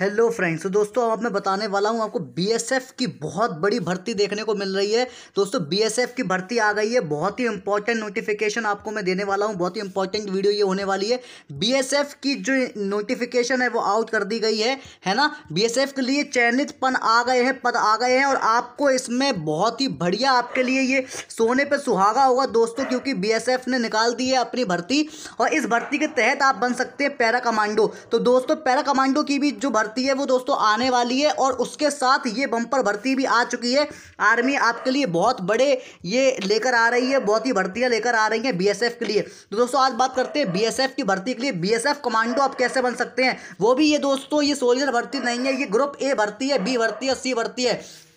hello friends तो दोस्तों अब मैं बताने वाला हूँ आपको बीएसएफ की बहुत बड़ी भर्ती देखने को मिल रही है दोस्तों बीएसएफ की भर्ती आ गई है बहुत ही इंपॉर्टेंट नोटिफिकेशन आपको मैं देने वाला हूँ बहुत ही इंपॉर्टेंट वीडियो ये होने वाली है बीएसएफ की जो नोटिफिकेशन है वो आउट कर दी गई है है ना बी के लिए चयनित पन आ गए हैं पद आ गए हैं और आपको इसमें बहुत ही बढ़िया आपके लिए ये सोने पर सुहागा होगा दोस्तों क्योंकि बी ने निकाल दी है अपनी भर्ती और इस भर्ती के तहत आप बन सकते हैं पैरा कमांडो तो दोस्तों पैरा कमांडो की भी जो भर्ती है वो दोस्तों आने वाली है और उसके साथ ये बम्पर भर्ती भी आ चुकी है आर्मी आपके लिए बहुत बड़े ये लेकर आ रही है बहुत ही भर्तियाँ लेकर आ रही हैं बी के लिए तो दोस्तों आज बात करते हैं बी की भर्ती के लिए बी कमांडो आप कैसे बन सकते हैं वो भी ये दोस्तों ये सोल्जर भर्ती नहीं है ये ग्रुप ए भर्ती है बी भर्ती है सी भर्ती है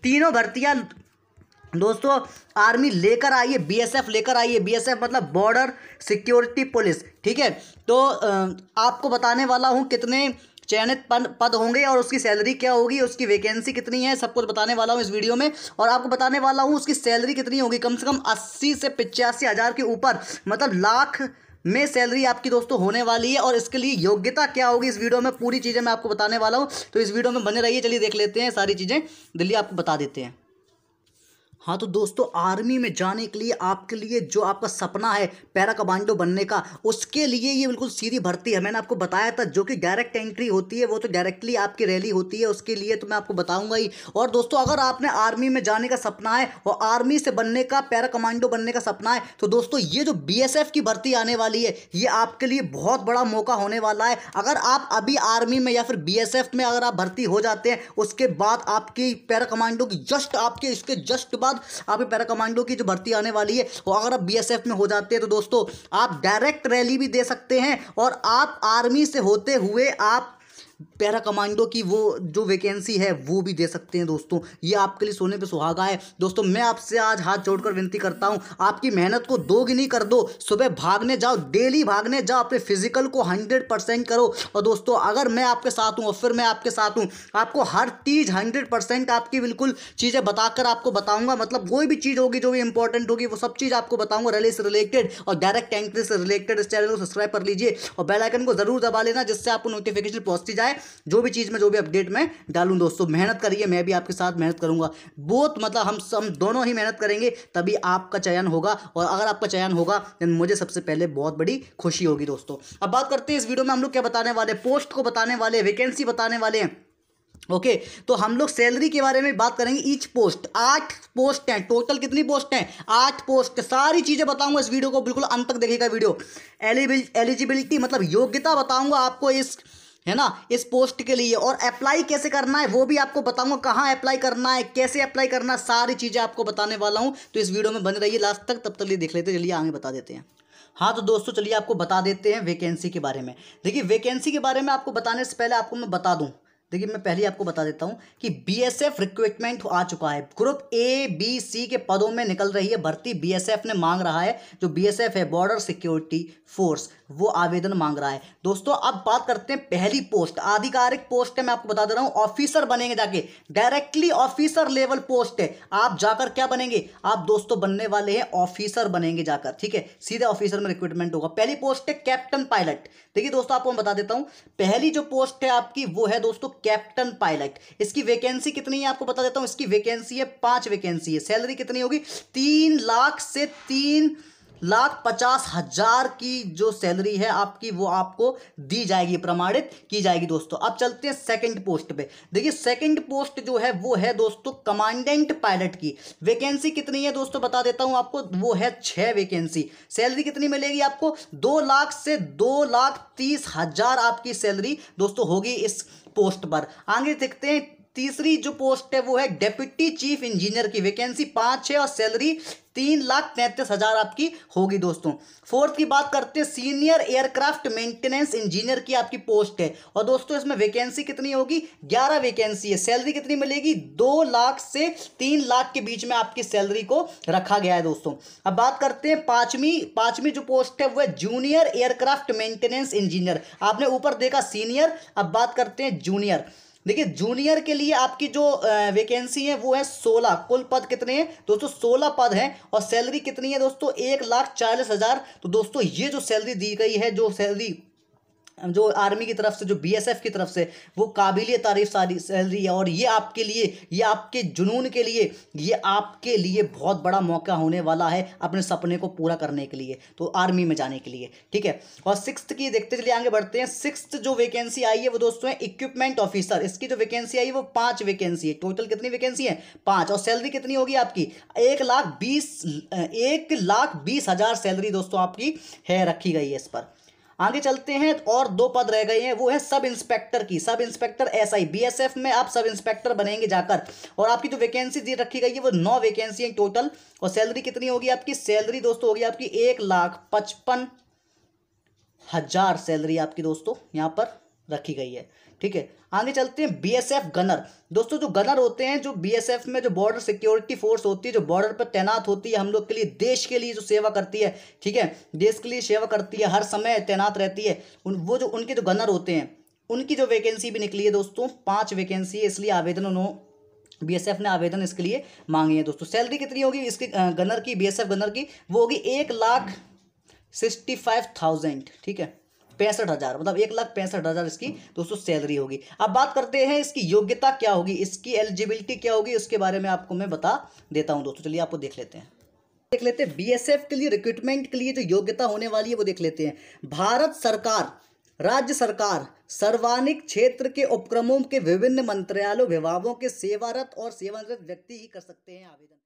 तीनों भर्तियाँ दोस्तों आर्मी लेकर आई है बीएसएफ लेकर आई है बीएसएफ मतलब बॉर्डर सिक्योरिटी पुलिस ठीक है तो आपको बताने वाला हूँ कितने चयनित पद होंगे और उसकी सैलरी क्या होगी उसकी वैकेंसी कितनी है सब कुछ बताने वाला हूँ इस वीडियो में और आपको बताने वाला हूँ उसकी सैलरी कितनी होगी कम से कम अस्सी से पिचासी हज़ार के ऊपर मतलब लाख में सैलरी आपकी दोस्तों होने वाली है और इसके लिए योग्यता क्या होगी इस वीडियो में पूरी चीज़ें मैं आपको बताने वाला हूँ तो इस वीडियो में बने रहिए चलिए देख लेते हैं सारी चीज़ें दिल्ली आपको बता देते हैं हाँ तो दोस्तों आर्मी में जाने के लिए आपके लिए जो आपका सपना है पैरा कमांडो बनने का उसके लिए ये बिल्कुल सीधी भर्ती है मैंने आपको बताया था जो कि डायरेक्ट एंट्री होती है वो तो डायरेक्टली आपकी रैली होती है उसके लिए तो मैं आपको बताऊंगा ही और दोस्तों अगर आपने आर्मी में जाने का सपना है और आर्मी से बनने का पैरा कमांडो बनने का सपना है तो दोस्तों ये जो बी की भर्ती आने वाली है ये आपके लिए बहुत बड़ा मौका होने वाला है अगर आप अभी आर्मी में या फिर बी में अगर आप भर्ती हो जाते हैं उसके बाद आपकी पैरा कमांडो की जस्ट आपके इसके जस्ट बाद बाद आपके पैरा कमांडो की जो भर्ती आने वाली है वो अगर आप बी में हो जाते हैं तो दोस्तों आप डायरेक्ट रैली भी दे सकते हैं और आप आर्मी से होते हुए आप पैरा कमांडो की वो जो वैकेंसी है वो भी दे सकते हैं दोस्तों ये आपके लिए सोने पे सुहागा है दोस्तों मैं आपसे आज हाथ जोड़कर विनती करता हूँ आपकी मेहनत को दोगुनी कर दो सुबह भागने जाओ डेली भागने जाओ अपने फिजिकल को हंड्रेड परसेंट करो और दोस्तों अगर मैं आपके साथ हूँ और फिर मैं आपके साथ हूँ आपको हर चीज़ हंड्रेड परसेंट आपकी बिल्कुल चीज़ें बताकर आपको बताऊँगा मतलब कोई भी चीज़ होगी जो भी इंपॉर्टेंट होगी वो सब चीज़ आपको बताऊँगा रैली से रिलेटेड और डायरेक्ट एंट्री से रिलेटेड इस चैनल को सब्सक्राइब कर लीजिए और बेलाइकन को जरूर दबा लेना जिससे आपको नोटिफिकेशन पहुँचती जाए है जो भी चीज़ में जो भी अपडेट में डालूँ दोस्तों मेहनत करिए मैं भी आपके साथ मेहनत करूँगा बहुत मतलब हम हम दोनों ही मेहनत करेंगे तभी आपका चयन होगा और अगर आपका चयन होगा देन मुझे सबसे पहले बहुत बड़ी खुशी होगी दोस्तों अब बात करते हैं इस वीडियो में हम लोग क्या बताने वाले पोस्ट को बताने वाले वैकेंसी बताने वाले हैं ओके okay, तो हम लोग सैलरी के बारे में बात करेंगे ईच पोस्ट आठ पोस्ट हैं टोटल कितनी पोस्ट हैं आठ पोस्ट सारी चीज़ें बताऊंगा इस वीडियो को बिल्कुल अंत तक देखेगा वीडियो एलिजिबिलिटी मतलब योग्यता बताऊंगा आपको इस है ना इस पोस्ट के लिए और अप्लाई कैसे करना है वो भी आपको बताऊंगा कहाँ अप्लाई करना है कैसे अप्लाई करना है सारी चीज़ें आपको बताने वाला हूँ तो इस वीडियो में बन रही है लास्ट तक तब तक ये देख लेते चलिए आगे बता देते हैं हाँ तो दोस्तों चलिए आपको बता देते हैं वैकेंसी के बारे में देखिए वैकेंसी के बारे में आपको बताने से पहले आपको मैं बता दूँ देखिए मैं पहले आपको बता देता हूं कि बीएसएफ रिक्रूटमेंट आ चुका है ग्रुप ए बी सी के पदों में निकल रही है भर्ती बीएसएफ ने मांग रहा है जो बीएसएफ है बॉर्डर सिक्योरिटी फोर्स वो आवेदन मांग रहा है दोस्तों अब बात करते हैं पहली पोस्ट आधिकारिक पोस्ट है मैं आपको बता दे रहा हूं ऑफिसर बनेंगे जाके डायरेक्टली ऑफिसर लेवल पोस्ट है आप जाकर क्या बनेंगे आप दोस्तों बनने वाले हैं ऑफिसर बनेंगे जाकर ठीक है सीधे ऑफिसर में रिक्रूटमेंट होगा पहली पोस्ट है कैप्टन पायलट देखिए दोस्तों आपको मैं बता देता हूं पहली जो पोस्ट है आपकी वो है दोस्तों कैप्टन पायलट इसकी वैकेंसी कितनी है आपको बता देता हूं इसकी वैकेंसी है पांच वैकेंसी है सैलरी कितनी होगी तीन लाख से तीन लाख पचास हजार की जो सैलरी है आपकी वो आपको दी जाएगी प्रमाणित की जाएगी दोस्तों अब चलते हैं सेकंड पोस्ट पे देखिए सेकंड पोस्ट जो है वो है दोस्तों कमांडेंट पायलट की वैकेंसी कितनी है दोस्तों बता देता हूं आपको वो है छह वैकेंसी सैलरी कितनी मिलेगी आपको दो लाख से दो लाख तीस हजार आपकी सैलरी दोस्तों होगी इस पोस्ट पर आगे देखते हैं तीसरी जो पोस्ट है वो है डेप्यूटी चीफ इंजीनियर की वैकेंसी पाँच है और सैलरी तीन लाख तैंतीस हज़ार आपकी होगी दोस्तों फोर्थ की बात करते हैं सीनियर एयरक्राफ्ट मेंटेनेंस इंजीनियर की आपकी पोस्ट है और दोस्तों इसमें वैकेंसी कितनी होगी ग्यारह वैकेंसी है सैलरी कितनी मिलेगी दो लाख से तीन लाख के बीच में आपकी सैलरी को रखा गया है दोस्तों अब बात करते हैं पाँचवीं पाँचवीं जो पोस्ट है वह जूनियर एयरक्राफ्ट मेंटेनेंस इंजीनियर आपने ऊपर देखा सीनियर अब बात करते हैं जूनियर देखिए जूनियर के लिए आपकी जो वैकेंसी है वो है सोलह कुल पद कितने हैं दोस्तों सोलह पद हैं और सैलरी कितनी है दोस्तों एक लाख चालीस हज़ार तो दोस्तों ये जो सैलरी दी गई है जो सैलरी जो आर्मी की तरफ से जो बीएसएफ की तरफ से वो काबिल तारीफ सारी सैलरी है और ये आपके लिए ये आपके जुनून के लिए ये आपके लिए बहुत बड़ा मौका होने वाला है अपने सपने को पूरा करने के लिए तो आर्मी में जाने के लिए ठीक है और सिक्स की देखते चलिए आगे बढ़ते हैं सिक्स जो वैकेंसी आई है वो दोस्तों है इक्विपमेंट ऑफिसर इसकी जो वैकेंसी आई है वो पाँच वैकेंसी है टोटल कितनी वैकेंसी है पाँच और सैलरी कितनी होगी आपकी एक लाख बीस एक लाख बीस हज़ार सैलरी दोस्तों आपकी है रखी गई है इस पर आगे चलते हैं तो और दो पद रह गए हैं वो है सब इंस्पेक्टर की sub inspector S I B S F में आप सब इंस्पेक्टर बनेंगे जाकर और आपकी जो वैकेंसी दी रखी गई है वो नौ वैकेंसी है टोटल और सैलरी कितनी होगी आपकी सैलरी दोस्तों होगी आपकी एक लाख पचपन हज़ार सैलरी आपकी दोस्तों यहां पर रखी गई है ठीक है आगे चलते हैं बीएसएफ गनर दोस्तों जो गनर होते हैं जो बीएसएफ में जो बॉर्डर सिक्योरिटी फोर्स होती है जो बॉर्डर पर तैनात होती है हम लोग के लिए देश के लिए जो सेवा करती है ठीक है देश के लिए सेवा करती है हर समय तैनात रहती है उन वो जो उनके जो गनर होते हैं उनकी जो वैकेंसी भी निकली है दोस्तों पाँच वैकेंसी है इसलिए आवेदन उन्होंने बीएसएफ ने आवेदन इसके लिए मांगे हैं दोस्तों सैलरी कितनी होगी इसकी गनर की बीएसएफ गनर की वो होगी एक लाख सिक्सटी फाइव थाउजेंड ठीक है पैंसठ हज़ार मतलब एक लाख पैंसठ हज़ार इसकी दोस्तों सैलरी होगी अब बात करते हैं इसकी योग्यता क्या होगी इसकी एलिजिबिलिटी क्या होगी उसके बारे में आपको मैं बता देता हूँ दोस्तों चलिए आपको देख लेते हैं देख लेते हैं बी के लिए रिक्रूटमेंट के लिए जो योग्यता होने वाली है वो देख लेते हैं भारत सरकार राज्य सरकार सर्वानिक क्षेत्र के उपक्रमों के विभिन्न मंत्रालयों विभागों के सेवारत और सेवानिरत व्यक्ति ही कर सकते हैं आवेदन